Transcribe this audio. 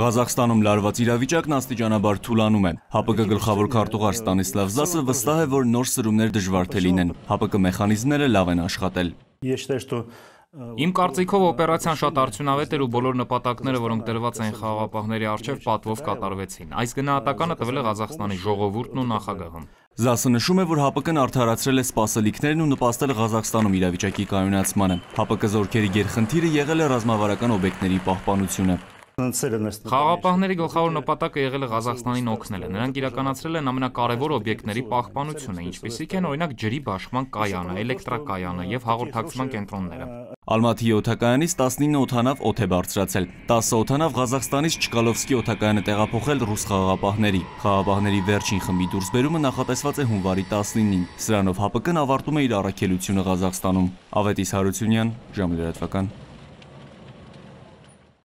Ղազախստանում լարված իրավիճակն աստիճանաբար թուլանում է։ ՀԱՊԿ գլխավոր քարտուղար Ստանիսլավ Զասը վստահ է, որ նոր սրումներ դժվար թե լինեն։ ՀԱՊԿ մեխանիզմները լավ են աշխատել։ Իմ կարծիքով օպերացիան շատ արդյունավետ էր ու բոլոր նպատակները, որոնք դրված էին խաղաղապահների առջև, պատվով կատարվեցին։ Այս գնահատականը տվել է Ղազախստանի ժողովուրդն ու նախագահը։ ԶԱՍ-ը նշում է, որ ՀԱՊԿ-ն արդարացրել է սպասելիքներն ու նպաստել Ղազախստանում իրավիճակի կայունացմանը։ ՀԱՊԿ զորքերի գերխնդիրը եղել է ռազմավարական օբյեկտների պահպանությունը։ Ննցել են այս Խաղապահների գլխավոր նպատակը եղել է Ղազախստանին օգնելը։ Նրանք իրականացրել են ամենակարևոր օբյեկտների պահպանությունը, ինչպիսիք են օրինակ ջրի բաշխման կայանը, էլեկտրակայանը եւ հաղորդակցման կենտրոնները։ Ալմատի օթակայանից 19 օթանավ օթ է բարձրացել։ 10 օթանավ Ղազախստանից Չկալովսկի օթակայանը տեղափոխել ռուս խաղապահների։ Խաղապահների վերջին խմբի դուրսբերումը նախատեսված է հունվարի 19-ին։ Սրանով ՀԱՊԿ-ն ավարտում է իր առաքելությունը Ղազախստանում։ Ավետիս Հարությունյան, ժամի լրատվական։